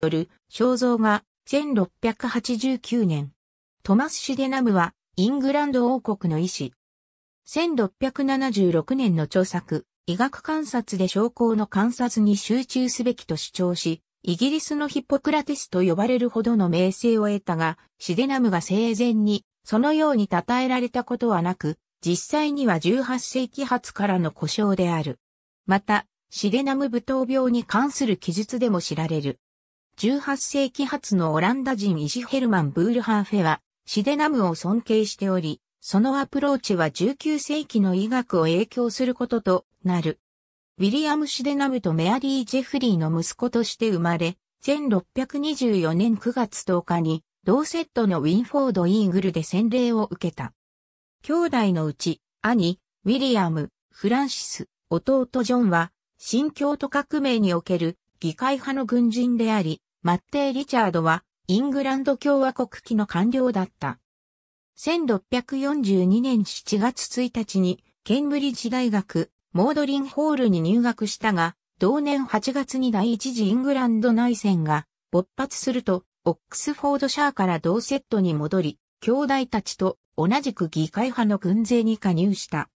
よる肖像が1689年、トマス・シデナムはイングランド王国の医師。1676年の著作、医学観察で症候の観察に集中すべきと主張し、イギリスのヒポクラテスと呼ばれるほどの名声を得たが、シデナムが生前にそのように称えられたことはなく、実際には18世紀初からの故障である。また、シデナム舞踏病に関する記述でも知られる。18世紀初のオランダ人イジ・ヘルマン・ブールハーフェは、シデナムを尊敬しており、そのアプローチは19世紀の医学を影響することとなる。ウィリアム・シデナムとメアリー・ジェフリーの息子として生まれ、1624年9月10日に、同セットのウィンフォード・イーグルで洗礼を受けた。兄弟のうち、兄、ウィリアム、フランシス、弟ジョンは、新教徒革命における議会派の軍人であり、マッテイ・リチャードは、イングランド共和国期の官僚だった。1642年7月1日に、ケンブリッジ大学、モードリンホールに入学したが、同年8月に第一次イングランド内戦が勃発すると、オックスフォードシャーから同セットに戻り、兄弟たちと同じく議会派の軍勢に加入した。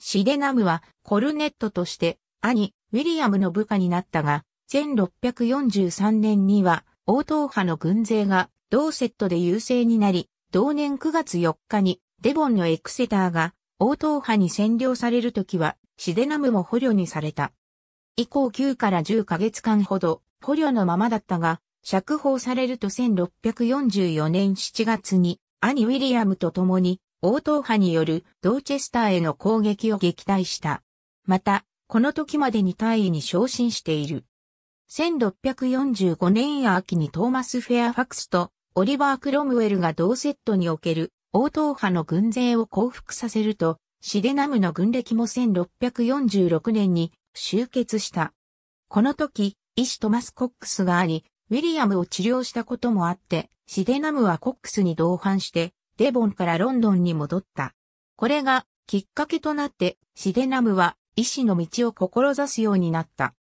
シデナムはコルネットとして兄、ウィリアムの部下になったが、1643年には、王党派の軍勢が同セットで優勢になり、同年9月4日にデボンのエクセターが王党派に占領されるときは、シデナムも捕虜にされた。以降9から10ヶ月間ほど捕虜のままだったが、釈放されると1644年7月に兄ウィリアムと共に王党派によるドーチェスターへの攻撃を撃退した。また、この時までに大尉に昇進している。1645年秋にトーマス・フェアファクスとオリバー・クロムウェルが同セットにおける王党派の軍勢を降伏させると、シデナムの軍歴も1646年に集結した。この時、医師トマス・コックスがあり、ウィリアムを治療したこともあって、シデナムはコックスに同伴して、デボンからロンドンに戻った。これがきっかけとなって、シデナムは医師の道を志すようになった。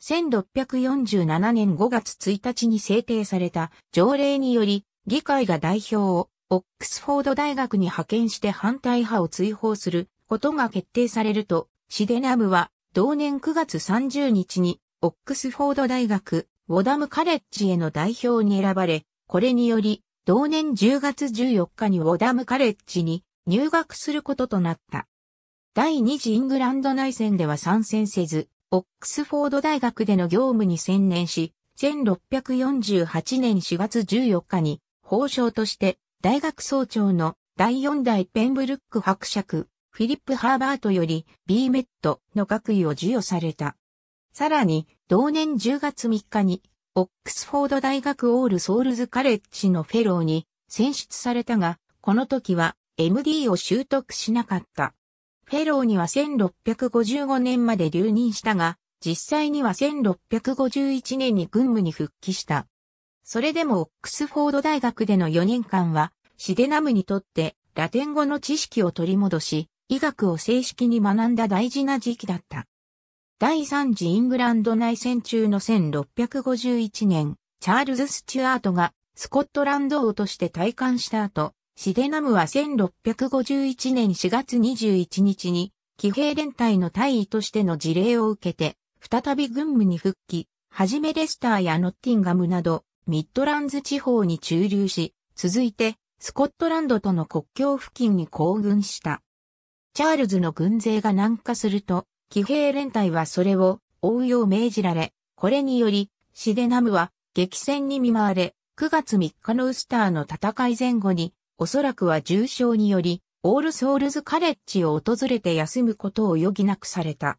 1647年5月1日に制定された条例により、議会が代表をオックスフォード大学に派遣して反対派を追放することが決定されると、シデナムは同年9月30日にオックスフォード大学ウォダムカレッジへの代表に選ばれ、これにより同年10月14日にウォダムカレッジに入学することとなった。第二次イングランド内戦では参戦せず、オックスフォード大学での業務に専念し、1648年4月14日に、法相として大学総長の第4代ペンブルック伯爵、フィリップ・ハーバートより B メットの学位を授与された。さらに、同年10月3日に、オックスフォード大学オールソールズカレッジのフェローに選出されたが、この時は MD を習得しなかった。フェローには1655年まで留任したが、実際には1651年に軍務に復帰した。それでもオックスフォード大学での4年間は、シデナムにとってラテン語の知識を取り戻し、医学を正式に学んだ大事な時期だった。第3次イングランド内戦中の1651年、チャールズ・スチュアートがスコットランド王として退官した後、シデナムは1651年4月21日に、騎兵連隊の大尉としての事例を受けて、再び軍務に復帰、はじめレスターやノッティンガムなど、ミッドランズ地方に駐留し、続いて、スコットランドとの国境付近に行軍した。チャールズの軍勢が南下すると、騎兵連隊はそれを追うよう命じられ、これにより、シデナムは激戦に見舞われ、9月3日のウスターの戦い前後におそらくは重傷により、オールソールズカレッジを訪れて休むことを余儀なくされた。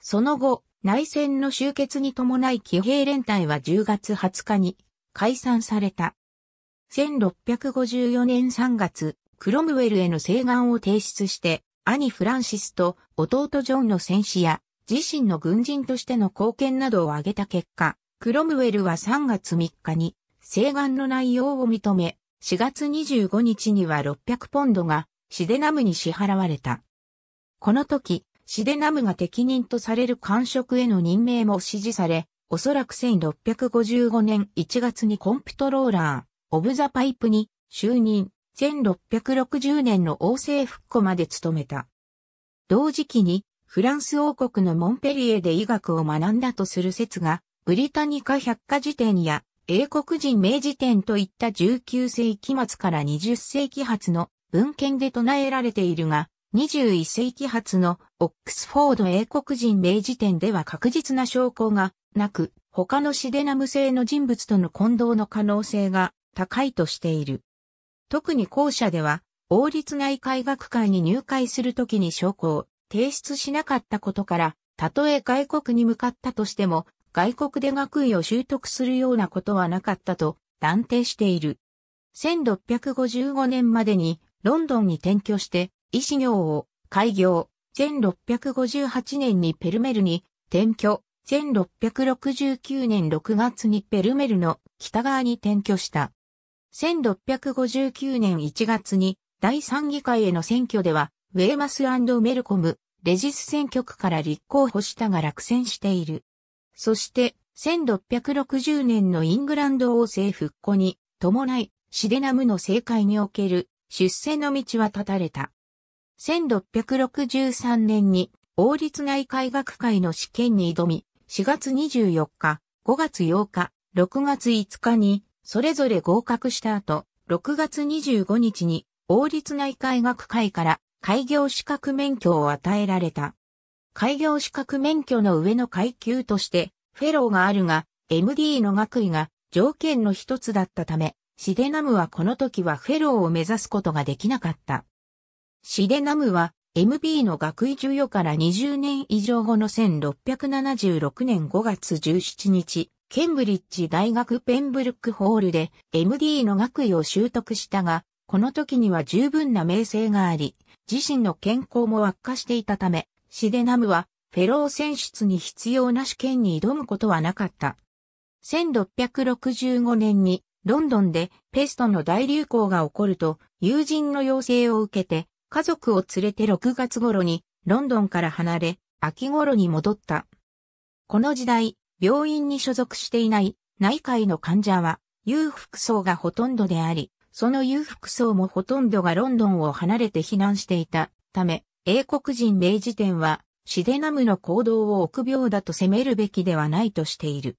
その後、内戦の終結に伴い騎兵連隊は10月20日に解散された。1654年3月、クロムウェルへの請願を提出して、兄フランシスと弟ジョンの戦死や自身の軍人としての貢献などを挙げた結果、クロムウェルは3月3日に請願の内容を認め、4月25日には600ポンドがシデナムに支払われた。この時、シデナムが適任とされる官職への任命も指示され、おそらく1655年1月にコンプトローラー、オブザパイプに就任、1660年の王政復古まで務めた。同時期に、フランス王国のモンペリエで医学を学んだとする説が、ブリタニカ百科事典や英国人明治典といった19世紀末から20世紀初の文献で唱えられているが、21世紀初のオックスフォード英国人明治典では確実な証拠がなく、他のシデナム製の人物との混同の可能性が高いとしている。特に後者では、王立内科医学会に入会するときに証拠を提出しなかったことから、たとえ外国に向かったとしても、外国で学位を習得するようなことはなかったと断定している。1655年までにロンドンに転居して医師業を開業。1658年にペルメルに転居。1669年6月にペルメルの北側に転居した。1659年1月に第3議会への選挙では、ウェーマスメルコム、レジス選挙区から立候補したが落選している。そして、1660年のイングランド王政復古に伴い、シデナムの政界における出世の道は立たれた。1663年に王立内海学会の試験に挑み、4月24日、5月8日、6月5日にそれぞれ合格した後、6月25日に王立内海学会から開業資格免許を与えられた。開業資格免許の上の階級として、フェローがあるが、MD の学位が条件の一つだったため、シデナムはこの時はフェローを目指すことができなかった。シデナムは MB の学位授与から20年以上後の1676年5月17日、ケンブリッジ大学ペンブルックホールで MD の学位を習得したが、この時には十分な名声があり、自身の健康も悪化していたため、シデナムは、フェロー選出に必要な試験に挑むことはなかった。1665年に、ロンドンでペストの大流行が起こると、友人の要請を受けて、家族を連れて6月頃に、ロンドンから離れ、秋頃に戻った。この時代、病院に所属していない内科の患者は裕福層がほとんどであり、その裕福層もほとんどがロンドンを離れて避難していたため、英国人明治典は、シデナムの行動を臆病だと責めるべきではないとしている。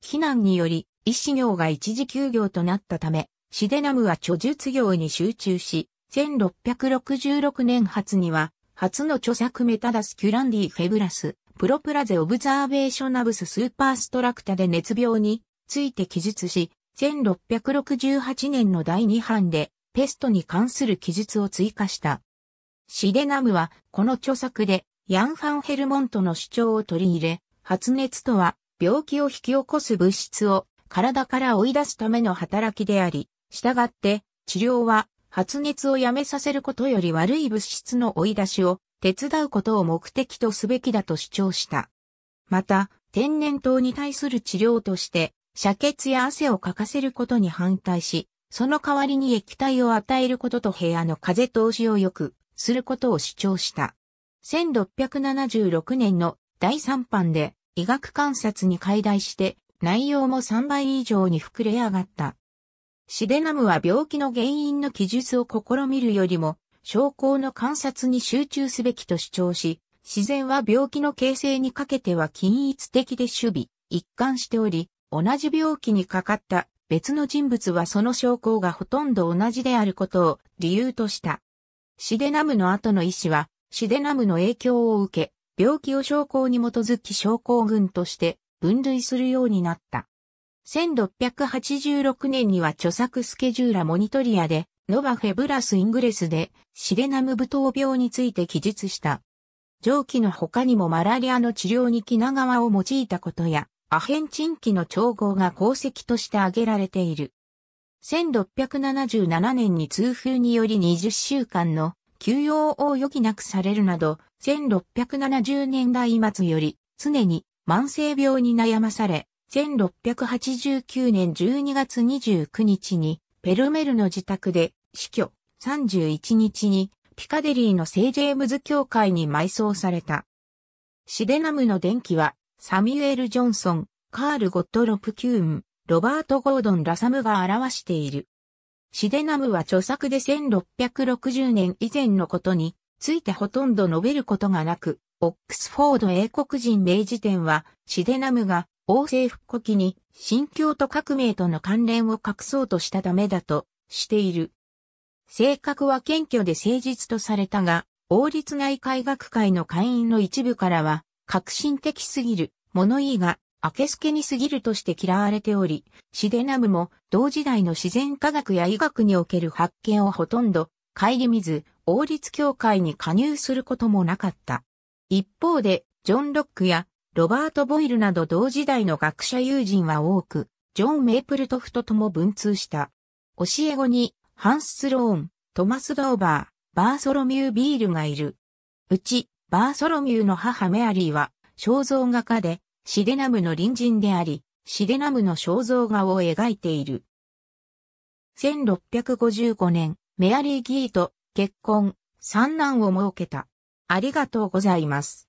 非難により、医師業が一時休業となったため、シデナムは著述業に集中し、1666年初には、初の著作メタダス・キュランディ・フェブラス、プロプラゼ・オブザーベーショナブス・スーパーストラクタで熱病について記述し、1668年の第2版で、ペストに関する記述を追加した。シデナムは、この著作で、ヤン・ファン・ヘルモントの主張を取り入れ、発熱とは、病気を引き起こす物質を、体から追い出すための働きであり、従って、治療は、発熱をやめさせることより悪い物質の追い出しを手伝うことを目的とすべきだと主張した。また、天然痘に対する治療として、遮血や汗をかかせることに反対し、その代わりに液体を与えることと部屋の風通しをよく、することを主張した。1676年の第3版で医学観察に解題して内容も3倍以上に膨れ上がった。シデナムは病気の原因の記述を試みるよりも症候の観察に集中すべきと主張し、自然は病気の形成にかけては均一的で守備、一貫しており、同じ病気にかかった別の人物はその症候がほとんど同じであることを理由とした。シデナムの後の医師は、シデナムの影響を受け、病気を症候に基づき症候群として分類するようになった。1686年には著作スケジューラモニトリアで、ノバフェブラス・イングレスで、シデナム舞踏病について記述した。上記の他にもマラリアの治療に木長を用いたことや、アヘンチン期の調合が功績として挙げられている。1677年に通風により20週間の休養を余儀なくされるなど、1670年代末より常に慢性病に悩まされ、1689年12月29日にペルメルの自宅で死去、31日にピカデリーの聖ジェームズ教会に埋葬された。シデナムの電気はサミュエル・ジョンソン、カール・ゴットロプ・キューン、ロバート・ゴードン・ラサムが表している。シデナムは著作で1660年以前のことについてほとんど述べることがなく、オックスフォード英国人明治典は、シデナムが王政復古期に新教と革命との関連を隠そうとしたためだとしている。性格は謙虚で誠実とされたが、王立内海学会の会員の一部からは、革新的すぎる、物言いが明けすけに過ぎるとして嫌われており、シデナムも同時代の自然科学や医学における発見をほとんど顧みず、王立協会に加入することもなかった。一方で、ジョン・ロックやロバート・ボイルなど同時代の学者友人は多く、ジョン・メイプルトフトとも文通した。教え子に、ハンス・スローン、トマス・ドーバー、バーソロミュー・ビールがいる。うち、バーソロミューの母メアリーは、肖像画家で、シデナムの隣人であり、シデナムの肖像画を描いている。1655年、メアリー・ギーと結婚、三男を設けた。ありがとうございます。